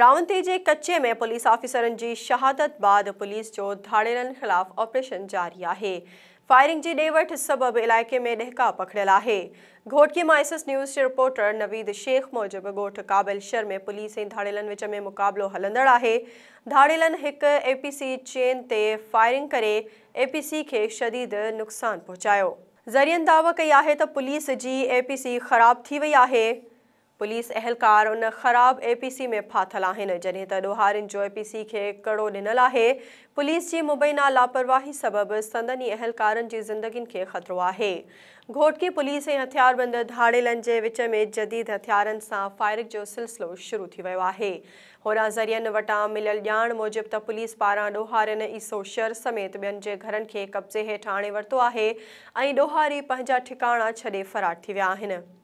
रावंती जे कच्चे में पुलिस ऑफिसरनि जी शहादत बाद पुलिस जो धाड़ियल ख़िलाफ़ ऑपरेशन जारी आहे फायरिंग जी ॾे वठि सबबु इलाइक़े में ॾेका पकड़ियलु आहे घोटकी माइसस न्यूज़ जे रिपोर्टर नवीद शेख मूजिबि ॻोठु काबिल शर में पुलिस ऐं धारेलनि विच में मुक़ाबिलो हलंदड़ु आहे धारेलनि हिकु ए पी सी चेन ते फ़ायरिंग करे सी खे शदीद नुक़सान पहुचायो ज़रियनि दावा कई आहे त पुलिस जी ए पी सी ख़राब थी वई आहे पुलिस अहलकार उन ख़राबु एपीसी में फाथल आहिनि जॾहिं त जो ए पीसी खे कड़ो दिनल है पुलिस की मुबैना लापरवाही सबब संदनी अहलकार जी ज़िंदगीनि खे ख़तिरो आहे घोटकी पुलिस हथियारबंद धाड़ेल के विच में जदीद हथियार से फायरिंग जो सिलसिलो शुरू थी है होर जरियन वटा वटां जान मूजिब त पुलिस पारा ॾोहारियुनि ईसो शर समेत ॿियनि के घर के कब्ज़े हेठ आणे वरतो है ऐं ॾोहारी ठिकाणा छॾे फ़रार